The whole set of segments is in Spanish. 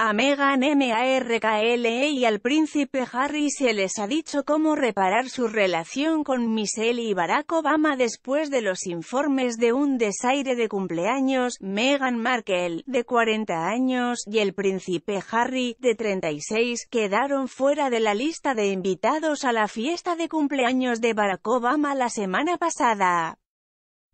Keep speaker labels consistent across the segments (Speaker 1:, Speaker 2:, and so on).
Speaker 1: A Meghan Markle y al príncipe Harry se les ha dicho cómo reparar su relación con Michelle y Barack Obama después de los informes de un desaire de cumpleaños, Meghan Markle, de 40 años, y el príncipe Harry, de 36, quedaron fuera de la lista de invitados a la fiesta de cumpleaños de Barack Obama la semana pasada.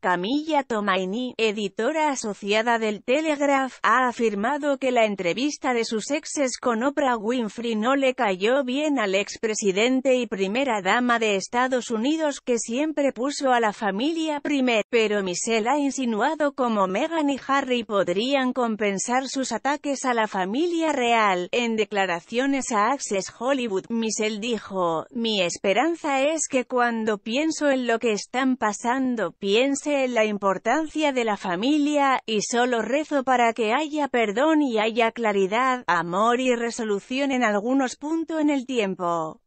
Speaker 1: Camilla Tomaini, editora asociada del Telegraph, ha afirmado que la entrevista de sus exes con Oprah Winfrey no le cayó bien al expresidente y primera dama de Estados Unidos que siempre puso a la familia primer. pero Michelle ha insinuado como Meghan y Harry podrían compensar sus ataques a la familia real. En declaraciones a Access Hollywood, Michelle dijo, mi esperanza es que cuando pienso en lo que están pasando piense la importancia de la familia, y solo rezo para que haya perdón y haya claridad, amor y resolución en algunos puntos en el tiempo.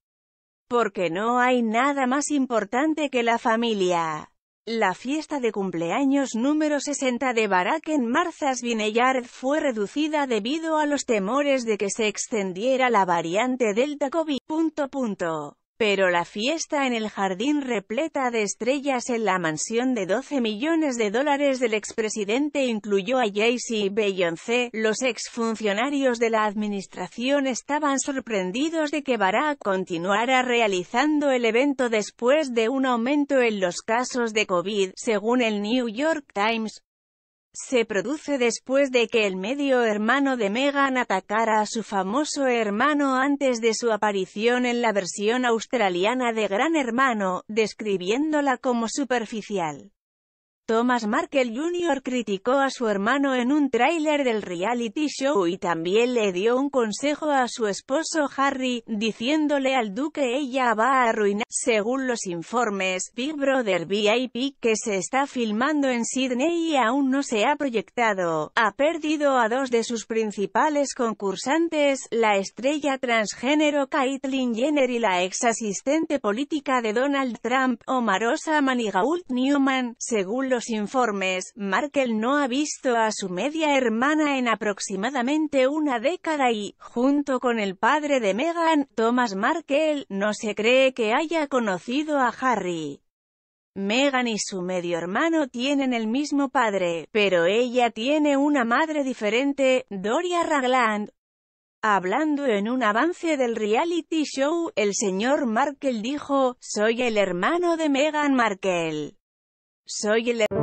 Speaker 1: Porque no hay nada más importante que la familia. La fiesta de cumpleaños número 60 de Barack en Marzas Vineyard fue reducida debido a los temores de que se extendiera la variante Delta COVID. Pero la fiesta en el jardín repleta de estrellas en la mansión de 12 millones de dólares del expresidente incluyó a Jay-Z y Beyoncé. Los exfuncionarios de la administración estaban sorprendidos de que Barack continuara realizando el evento después de un aumento en los casos de COVID, según el New York Times se produce después de que el medio hermano de Meghan atacara a su famoso hermano antes de su aparición en la versión australiana de Gran Hermano, describiéndola como superficial. Thomas Markle Jr. criticó a su hermano en un tráiler del reality show y también le dio un consejo a su esposo Harry, diciéndole al duque ella va a arruinar. Según los informes, Big Brother VIP, que se está filmando en Sydney y aún no se ha proyectado, ha perdido a dos de sus principales concursantes, la estrella transgénero Caitlyn Jenner y la ex asistente política de Donald Trump, Omarosa Manigault Newman, según los los informes, Markle no ha visto a su media hermana en aproximadamente una década y, junto con el padre de Meghan, Thomas Markel, no se cree que haya conocido a Harry. Meghan y su medio hermano tienen el mismo padre, pero ella tiene una madre diferente, Doria Ragland. Hablando en un avance del reality show, el señor Markle dijo, soy el hermano de Meghan Markle. Soy el